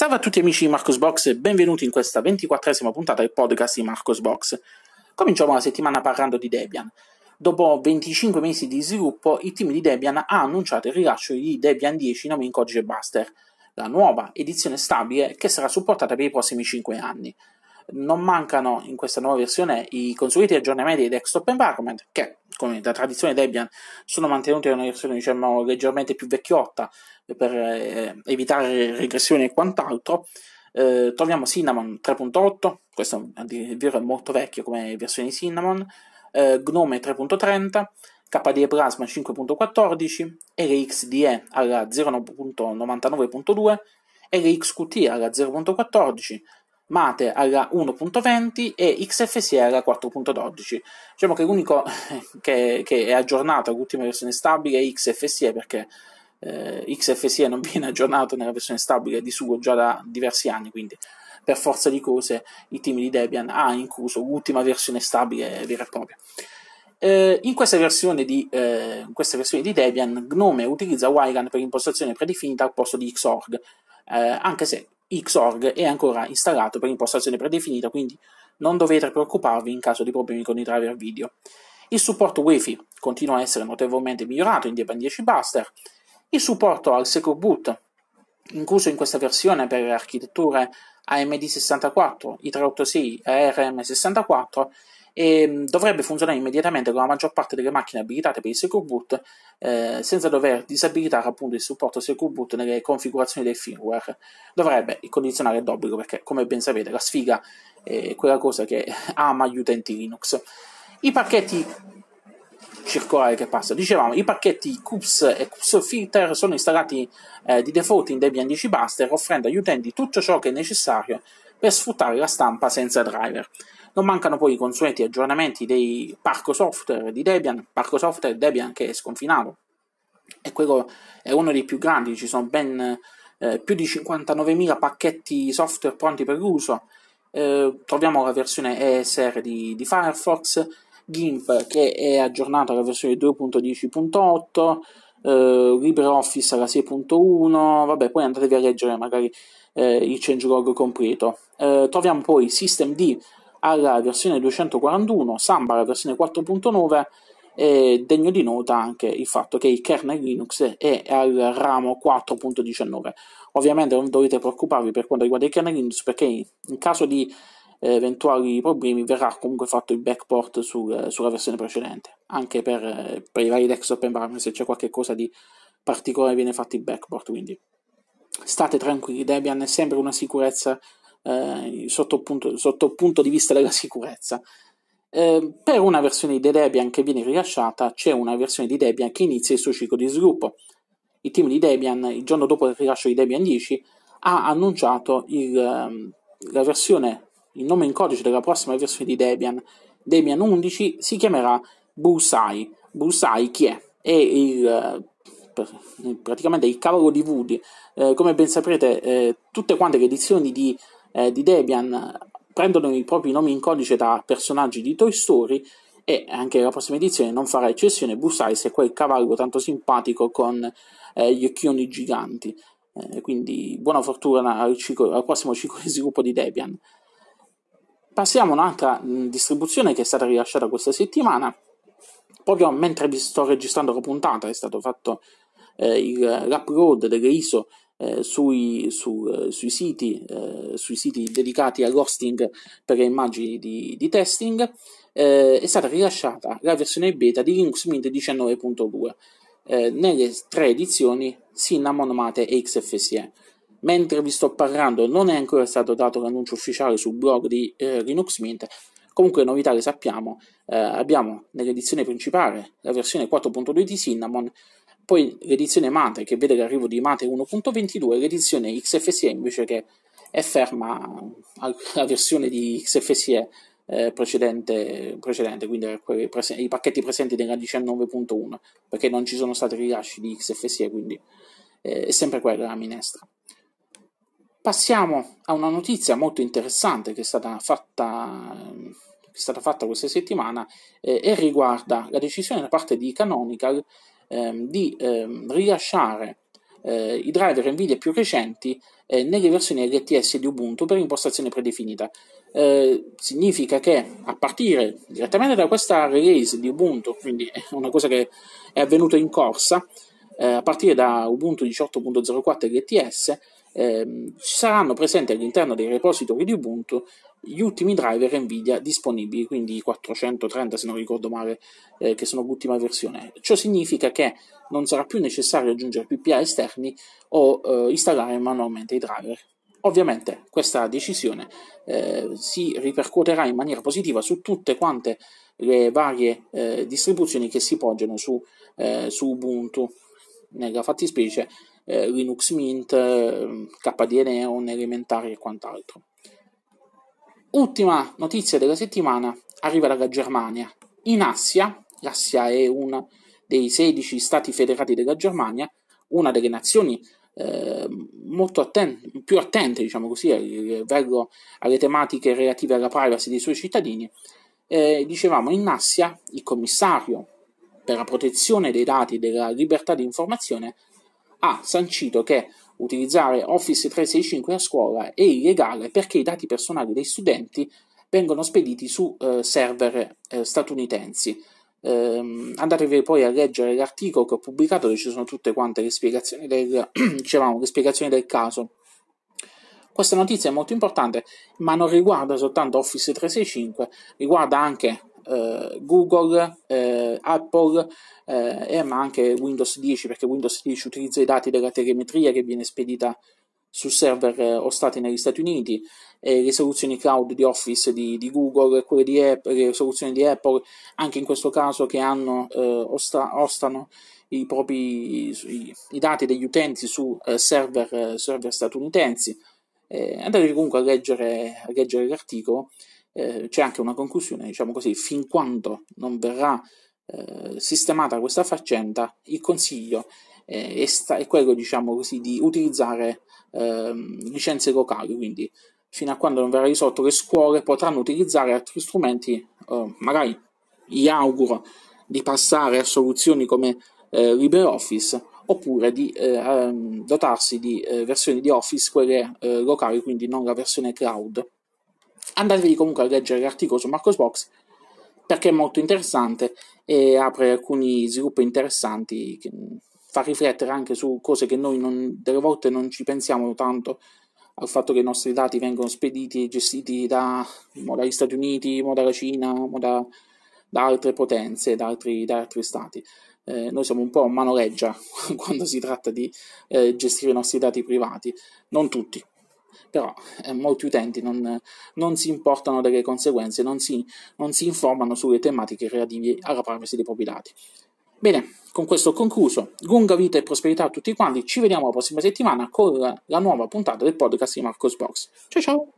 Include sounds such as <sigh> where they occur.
Salve a tutti amici di Marcosbox e benvenuti in questa ventiquattresima puntata del podcast di Marcosbox. Cominciamo la settimana parlando di Debian. Dopo 25 mesi di sviluppo, il team di Debian ha annunciato il rilascio di Debian 10 nome in codice Buster, la nuova edizione stabile che sarà supportata per i prossimi 5 anni non mancano in questa nuova versione i consueti aggiornamenti di desktop environment che, come da tradizione Debian, sono mantenuti in una versione diciamo, leggermente più vecchiotta eh, per eh, evitare regressioni e quant'altro. Eh, troviamo Cinnamon 3.8, questo è vero è molto vecchio come versione di Cinnamon, eh, Gnome 3.30, KDE Plasma 5.14, RxDE alla 0.99.2, RxQT alla 0.14, Mate alla 1.20 e XFSE alla 4.12. Diciamo che l'unico <laughs> che, che è aggiornato all'ultima versione stabile è XFSE perché eh, XFSE non <laughs> viene aggiornato nella versione stabile di suo già da diversi anni, quindi per forza di cose i team di Debian ha incluso l'ultima versione stabile vera e propria. Eh, in, questa di, eh, in, questa versione di, Debian, Gnome utilizza Wyland per impostazione predefinita al posto di Xorg, eh, anche se Xorg è ancora installato per impostazione predefinita, quindi non dovete preoccuparvi in caso di problemi con i driver video. Il supporto Wi-Fi continua a essere notevolmente migliorato in Debian 10 Buster. Il supporto al Secure Boot, incluso in questa versione per le architetture AMD64, i386 e ARM64, e ehm, dovrebbe funzionare immediatamente con la maggior parte delle macchine abilitate per il Secure Boot eh, senza dover disabilitare appunto il supporto Secure Boot nelle configurazioni del firmware. Dovrebbe, il condizionale d'obbligo perché come ben sapete la sfiga è quella cosa che <laughs> ama gli utenti Linux. I pacchetti circolare che passa. Dicevamo, i pacchetti CUPS e CUPS Filter sono installati eh, di default in Debian 10 Buster, offrendo agli utenti tutto ciò che è necessario per sfruttare la stampa senza driver. Non mancano poi i consueti aggiornamenti dei parco software di Debian, parco software Debian che è sconfinato e quello è uno dei più grandi, ci sono ben eh, più di 59.000 pacchetti software pronti per l'uso. Eh, troviamo la versione ESR di, di, Firefox, GIMP che è aggiornato alla versione 2.10.8, eh, LibreOffice alla 6.1, vabbè, poi andatevi a leggere magari eh, il changelog completo. Eh, troviamo poi Systemd alla versione 241, Samba alla versione 4.9, e degno di nota anche il fatto che il kernel Linux è al ramo 4.19. Ovviamente non dovete preoccuparvi per quanto riguarda il kernel Linux perché in caso di eh, eventuali problemi verrà comunque fatto il backport sul, sulla versione precedente anche per, per i vari desktop environment se c'è qualcosa di particolare viene fatto il backport quindi state tranquilli Debian è sempre una sicurezza eh, sotto, punto, sotto punto di vista della sicurezza. Eh, per una versione di Debian che viene rilasciata c'è una versione di Debian che inizia il suo ciclo di sviluppo. Il team di Debian, il giorno dopo il rilascio di Debian 10, ha annunciato il, ehm, la versione, il nome in codice della prossima versione di Debian, Debian 11, si chiamerà Busai. Busai chi è? È il, eh, praticamente il cavallo di Woody. Eh, come ben saprete, eh, tutte quante le edizioni di eh, di Debian prendono i propri nomi in codice da personaggi di Toy Story e anche la prossima edizione non farà eccezione Bus se è quel cavallo tanto simpatico con eh, gli occhioni giganti eh, quindi buona fortuna al, ciclo, al, prossimo ciclo di sviluppo di Debian passiamo a un'altra mh, distribuzione che è stata rilasciata questa settimana proprio mentre vi sto registrando la puntata è stato fatto eh, il, l'upload delle ISO eh, sui, su, eh, sui, siti, eh, sui, siti, dedicati all'hosting per le immagini di, di testing, eh, è stata rilasciata la versione beta di Linux Mint 19.2 nelle tre edizioni Cinnamon, Mate e XFSE. Mentre vi sto parlando non è ancora stato dato l'annuncio ufficiale sul blog di Linux Mint, Comunque novità le sappiamo, eh, abbiamo nell'edizione principale la versione 4.2 di Cinnamon poi l'edizione Mate che vede l'arrivo di Mate 1.22 l'edizione XFSE invece che è ferma alla versione di XFSE eh, precedente, precedente, quindi i pacchetti presenti nella 19.1 perché non ci sono stati rilasci di XFSE, quindi eh, è sempre quella la minestra. Passiamo a una notizia molto interessante che è stata fatta ehm, che è stata fatta questa settimana eh, e riguarda la decisione da parte di Canonical ehm, di ehm, rilasciare eh, i driver NVIDIA più recenti eh, nelle versioni LTS di Ubuntu per impostazione predefinita. Eh, significa che a partire direttamente da questa release di Ubuntu, quindi è una cosa che è avvenuta in corsa, eh, a partire da Ubuntu 18.04 LTS, ehm, ci saranno presenti all'interno dei repository di Ubuntu gli ultimi driver Nvidia disponibili, quindi i 430 se non ricordo male, eh, che sono l'ultima versione. Ciò significa che non sarà più necessario aggiungere PPA esterni o eh, installare manualmente i driver. Ovviamente questa decisione eh, si ripercuoterà in maniera positiva su tutte quante le varie eh, distribuzioni che si poggiano su, eh, su Ubuntu, nella fattispecie eh, Linux Mint, KDE Neon, Elementari e quant'altro. Ultima notizia della settimana arriva dalla Germania. In Assia, l'Assia è uno dei 16 stati federati della Germania, una delle nazioni eh, molto atten- più attente, diciamo così, eh, vergo alle tematiche relative alla privacy dei suoi cittadini. Eh, dicevamo, in Assia il commissario per la protezione dei dati e della libertà di informazione ha sancito che utilizzare Office 365 a scuola è illegale perché i dati personali dei studenti vengono spediti su eh, server eh, statunitensi. Ehm, andatevi poi a leggere l'articolo che ho pubblicato dove ci sono tutte quante le spiegazioni del, <clears throat> diciamo, le spiegazioni del caso. Questa notizia è molto importante, ma non riguarda soltanto Office 365, riguarda anche eh, Google, eh, Apple eh, eh ma anche Windows 10 perché Windows 10 utilizza i dati della telemetria che viene spedita su server eh, o stati negli Stati Uniti, le soluzioni cloud di Office di, di Google, quelle di Apple, le soluzioni di Apple, anche in questo caso che hanno, eh, osta, ostano i propri i, i dati degli utenti su server, server, statunitensi. Eh, andate comunque a leggere, a leggere l'articolo eh, c'è anche una conclusione, diciamo così, fin quando non verrà eh, sistemata questa faccenda, il consiglio eh, è, sta- è, quello, diciamo così, di utilizzare ehm, licenze locali, quindi fino a quando non verrà risolto le scuole potranno utilizzare altri strumenti, magari gli auguro di passare a soluzioni come eh, LibreOffice oppure di eh, ehm, dotarsi di versioni di Office, quelle locali, quindi non la versione cloud andatevi ah, comunque a leggere l'articolo su Marcosbox perché è molto interessante e apre alcuni sviluppi interessanti che fa riflettere anche su cose che noi non, delle volte non ci pensiamo tanto al fatto che i nostri dati vengono spediti e gestiti da, dagli Stati Uniti, dalla Cina, da, da, altre potenze, da altri, da altri stati. Eh, noi siamo un po' manoleggia <laughs> quando si tratta di eh, gestire i nostri dati privati, non tutti, però eh, molti utenti non, non, si importano delle conseguenze, non si, non si informano sulle tematiche relative alla privacy dei propri dati. Bene, con questo ho concluso. Lunga vita e prosperità a tutti quanti. Ci vediamo la prossima settimana con la, la nuova puntata del podcast di Marcos Box. Ciao ciao!